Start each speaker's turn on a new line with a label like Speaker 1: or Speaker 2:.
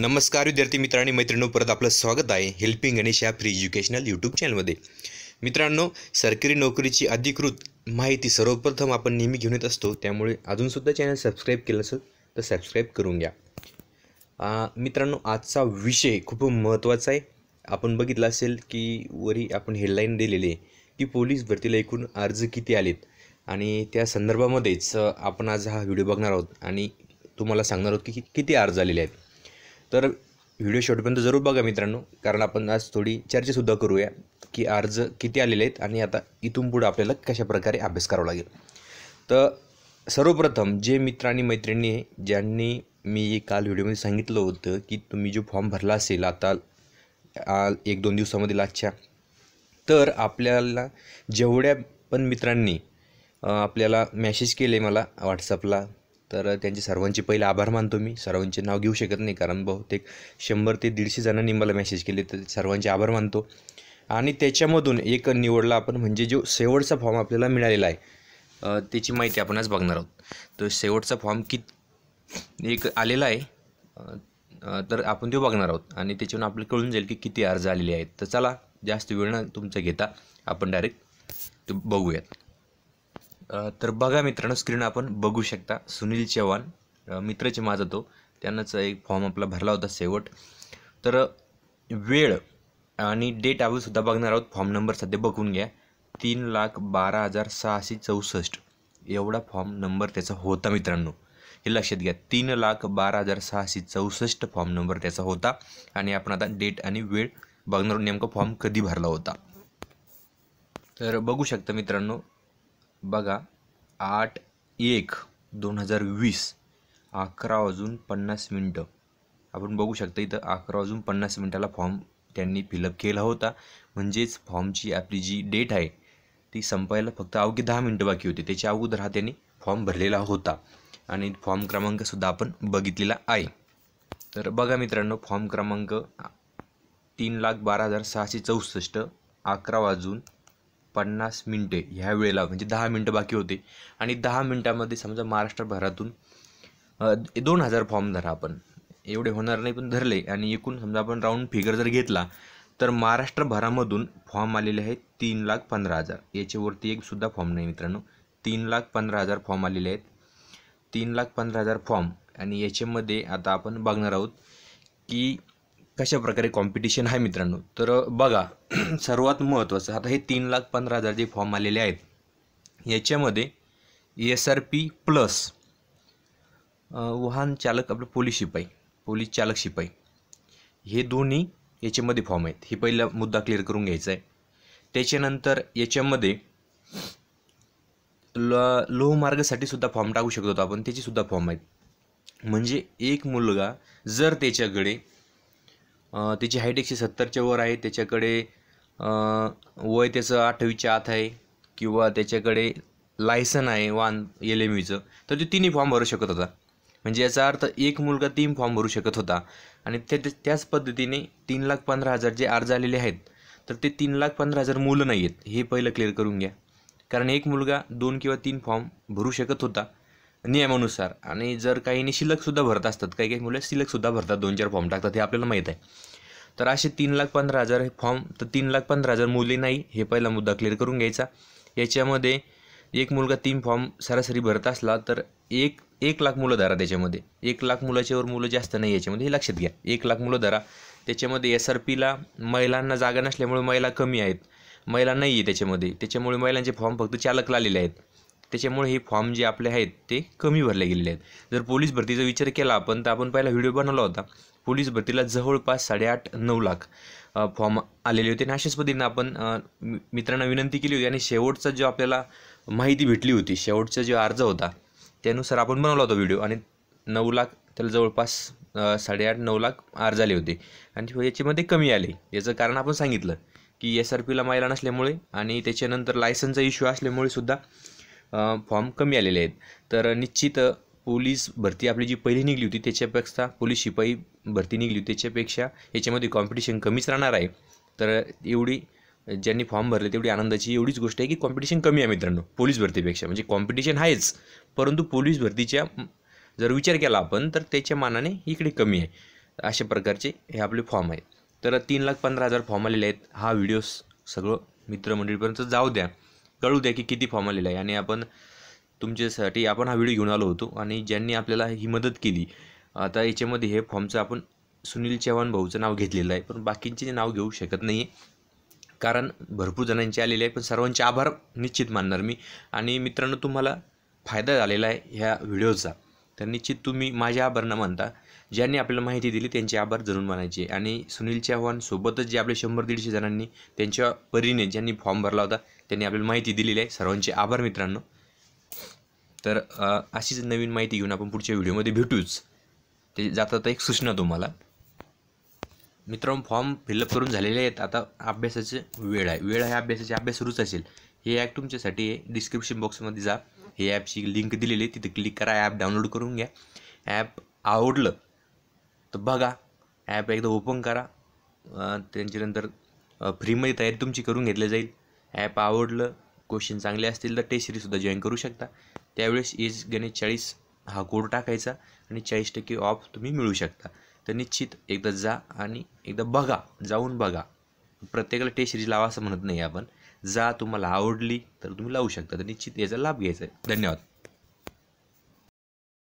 Speaker 1: नमस्कार विद्यार्थी मित्रांनी मैत्रिणी परत आपलं स्वागत आहे हेल्पिंग गणेश या फ्री एज्युकेशनल यूट्यूब चॅनलमध्ये मित्रांनो सरकारी नोकरीची अधिकृत माहिती सर्वप्रथम आपण नेहमी घेऊन येत असतो त्यामुळे अजूनसुद्धा चॅनल सबस्क्राईब केलं असेल तर सबस्क्राईब करून घ्या मित्रांनो आजचा विषय खूप महत्त्वाचा आहे आपण बघितला असेल की वरी आपण हेडलाईन दिलेली आहे की पोलीस भरतीला एकूण अर्ज किती आलेत आणि त्या संदर्भामध्येच आपण आज हा व्हिडिओ बघणार आहोत आणि तुम्हाला सांगणार आहोत की किती अर्ज आलेले आहेत तर व्हिडिओ शेवटपर्यंत जरूर बघा मित्रांनो कारण आपण आज थोडी चर्चासुद्धा करूया की अर्ज किती आलेले आहेत आणि आता इथून पुढं आपल्याला कशाप्रकारे अभ्यास करावा लागेल तर सर्वप्रथम जे मित्र आणि मैत्रिणी ज्यांनी मी काल व्हिडिओमध्ये सांगितलं होतं की तुम्ही जो फॉर्म भरला असेल आता एक दोन दिवसामध्ये लाच्या तर आपल्याला जेवढ्या पण मित्रांनी आपल्याला मेसेज केले मला व्हॉट्सअपला तर त्यांचे सर्वांचे पहिले आभार मानतो मी सर्वांचे नाव घेऊ शकत नाही कारण बहुतेक शंभर ते दीडशे जणांनी मला मेसेज केले तर सर्वांचे आभार मानतो आणि त्याच्यामधून एक निवडला आपण म्हणजे जो शेवटचा फॉर्म आपल्याला मिळालेला आहे त्याची माहिती आपण आज बघणार आहोत तर शेवटचा फॉर्म कित एक आलेला आहे तर आपण तो बघणार आहोत आणि त्याच्यावरून आपल्याला कळून जाईल की किती अर्ज आलेले आहेत तर चला जास्त वेळ ना तुमचा घेता आपण डायरेक्ट बघूयात तर बघा मित्रांनो स्क्रीन आपण बघू शकता सुनील चव्हाण मित्रचे माझा तो त्यांनाच एक फॉर्म आपला भरला होता शेवट तर वेळ आणि डेट आपण सुद्धा बघणार आहोत फॉर्म नंबर सध्या बघून घ्या तीन लाख बारा हजार सहाशे चौसष्ट एवढा फॉर्म नंबर त्याचा होता मित्रांनो हे लक्षात घ्या तीन लाख बारा हजार सहाशे चौसष्ट फॉर्म नंबर त्याचा होता आणि आपण आता डेट आणि वेळ बघणार नेमका फॉर्म कधी भरला होता तर बघू शकता मित्रांनो बघा आठ एक दोन हजार वीस अकरा वाजून पन्नास मिनटं आपण बघू शकता इथं अकरा वाजून पन्नास मिनटाला फॉर्म त्यांनी फिलअप केला होता म्हणजेच फॉर्मची आपली जी डेट आहे ती संपायला फक्त अवघे दहा मिनटं बाकी होती त्याच्या अगोदर हा त्यांनी फॉर्म भरलेला होता आणि फॉर्म क्रमांकसुद्धा आपण बघितलेला आहे तर बघा मित्रांनो फॉर्म क्रमांक तीन लाख बारा हजार सहाशे चौसष्ट अकरा वाजून पन्नास मिनटे ह्या वेळेला म्हणजे दहा मिनटं बाकी होते आणि दहा मिनटामध्ये समजा महाराष्ट्रभरातून दोन हजार फॉर्म धरा आपण एवढे होणार नाही पण धरले आणि एकूण समजा आपण राऊंड फिगर जर घेतला तर महाराष्ट्रभरामधून फॉर्म आलेले आहेत तीन लाख पंधरा हजार याच्यावरती एक सुद्धा फॉर्म नाही मित्रांनो तीन लाख पंधरा हजार फॉर्म आलेले आहेत तीन लाख पंधरा हजार फॉर्म आणि याच्यामध्ये आता आपण बघणार आहोत की कशा प्रकारे कॉम्पिटिशन आहे मित्रांनो तर बघा सर्वात महत्त्वाचं आता हे तीन लाख पंधरा हजार जे फॉर्म आलेले आहेत याच्यामध्ये एस आर पी प्लस वाहन चालक आपलं पोलीस शिपाई पोलीस चालक शिपाई हे दोन्ही याच्यामध्ये फॉर्म आहेत हे पहिला मुद्दा क्लिअर करून घ्यायचा आहे त्याच्यानंतर याच्यामध्ये ल लोहमार्गासाठी सुद्धा फॉर्म टाकू शकतो आपण त्याचीसुद्धा फॉर्म आहेत म्हणजे एक मुलगा जर त्याच्याकडे त्याची हाईट एकशे सत्तरच्या वर आहे त्याच्याकडे वय त्याचं आठवीच्या आत आहे किंवा त्याच्याकडे लायसन आहे वान एल एम व्हीचं तर तो तिन्ही फॉर्म भरू शकत होता म्हणजे याचा अर्थ एक मुलगा तीन फॉर्म भरू शकत होता आणि त्या त्याच पद्धतीने तीन लाख पंधरा हजार जे अर्ज आलेले आहेत तर ते तीन लाख पंधरा हजार मुलं नाही आहेत हे पहिलं क्लिअर करून घ्या कारण एक मुलगा दोन किंवा तीन फॉर्म भरू शकत होता नियमानुसार आणि जर काहीने शिल्लकसुद्धा भरत असतात काही काही मुलं शिल्लकसुद्धा भरतात दोन चार फॉर्म टाकतात हे आपल्याला माहीत आहे तर असे तीन लाख पंधरा हजार हे फॉर्म तर तीन लाख पंधरा हजार मुले नाही हे पहिला मुद्दा क्लिअर करून घ्यायचा याच्यामध्ये एक मुलगा तीन फॉर्म सरासरी भरत असला तर एक एक लाख मुलं धरा त्याच्यामध्ये एक लाख मुलाच्यावर मुलं जास्त नाही याच्यामध्ये हे लक्षात घ्या एक लाख मुलं धरा त्याच्यामध्ये एस आर पीला महिलांना जागा नसल्यामुळे महिला कमी आहेत महिला नाही आहे त्याच्यामध्ये त्याच्यामुळे महिलांचे फॉर्म फक्त चालक आलेले आहेत त्याच्यामुळे हे फॉर्म जे आपले आहेत ते कमी भरले गेलेले आहेत जर पोलीस भरतीचा विचार केला आपण तर आपण पहिला व्हिडिओ बनवला होता पोलीस भरतीला जवळपास साडेआठ नऊ लाख फॉर्म आलेले होते आणि अशाच पद्धतीनं आपण मित्रांना विनंती केली होती आणि शेवटचा जो आपल्याला माहिती भेटली होती शेवटचा जो अर्ज होता त्यानुसार आपण बनवला होता व्हिडिओ आणि नऊ लाख त्याला जवळपास साडेआठ नऊ लाख अर्ज आले होते आणि याच्यामध्ये कमी आले याचं कारण आपण सांगितलं की एस आर पीला मायला नसल्यामुळे आणि त्याच्यानंतर लायसनचा इश्यू असल्यामुळे सुद्धा फॉर्म कमी आलेले आहेत तर निश्चित पोलीस भरती आपली जी पहिली निघली होती त्याच्यापेक्षा पोलीस शिपाई भरती निघली होती त्याच्यापेक्षा याच्यामध्ये कॉम्पिटिशन कमीच राहणार आहे तर एवढी ज्यांनी फॉर्म भरले तेवढी आनंदाची एवढीच गोष्ट आहे की कॉम्पिटिशन कमी आहे मित्रांनो पोलीस भरतीपेक्षा म्हणजे कॉम्पिटिशन आहेच परंतु पोलीस भरतीच्या जर विचार केला आपण तर त्याच्या मानाने इकडे कमी आहे अशा प्रकारचे हे आपले फॉर्म आहेत तर तीन लाख पंधरा हजार फॉर्म आलेले आहेत हा व्हिडिओ सगळं मित्रमंडळीपर्यंत जाऊ द्या कळू द्या की किती फॉर्म आलेला आहे आणि आपण तुमच्यासाठी आपण हा व्हिडिओ घेऊन आलो होतो आणि ज्यांनी आपल्याला ही मदत केली आता याच्यामध्ये हे फॉर्मचं आपण सुनील चव्हाण भाऊचं नाव घेतलेलं आहे पण बाकींचे नाव घेऊ शकत नाही आहे कारण भरपूर जणांचे आलेले आहे पण सर्वांचे आभार निश्चित मानणार मी आणि मित्रांनो तुम्हाला फायदा झालेला आहे ह्या व्हिडिओचा तर निश्चित तुम्ही माझे आभार न मानता ज्यांनी आपल्याला माहिती दिली त्यांचे आभार जरूर मानायचे आणि सुनील चव्हाण सोबतच जे आपले शंभर दीडशे जणांनी त्यांच्या परीने ज्यांनी फॉर्म भरला होता त्यांनी आपल्याला माहिती दिलेली आहे सर्वांचे आभार मित्रांनो तर अशीच नवीन माहिती घेऊन आपण पुढच्या व्हिडिओमध्ये भेटूच ते जाता एक सूचना तुम्हाला मित्रांनो फॉर्म फिलअप करून झालेले आहेत आता अभ्यासाचे वेळ आहे वेळ आहे अभ्यासाची अभ्यास सुरूच असेल हे ॲप तुमच्यासाठी डिस्क्रिप्शन बॉक्समध्ये जा हे ॲपची लिंक दिलेली आहे तिथे क्लिक करा ॲप डाउनलोड करून घ्या ॲप आवडलं तर बघा ॲप एकदा ओपन करा त्यांच्यानंतर फ्रीमध्ये तयारी तुमची करून घेतली जाईल ॲप आवडलं क्वेश्चन चांगले असतील तर टेस्ट सिरीजसुद्धा जॉईन करू शकता त्यावेळेस एज गणेश चाळीस हा कोड टाकायचा आणि चाळीस टक्के ऑफ तुम्ही मिळू शकता तर निश्चित एकदा जा आणि एकदा बघा जाऊन बघा प्रत्येकाला टेस्ट सिरीज लावा असं म्हणत नाही आपण जा तुम्हाला आवडली तर तुम्ही लावू शकता तर निश्चित याचा लाभ घ्यायचा आहे धन्यवाद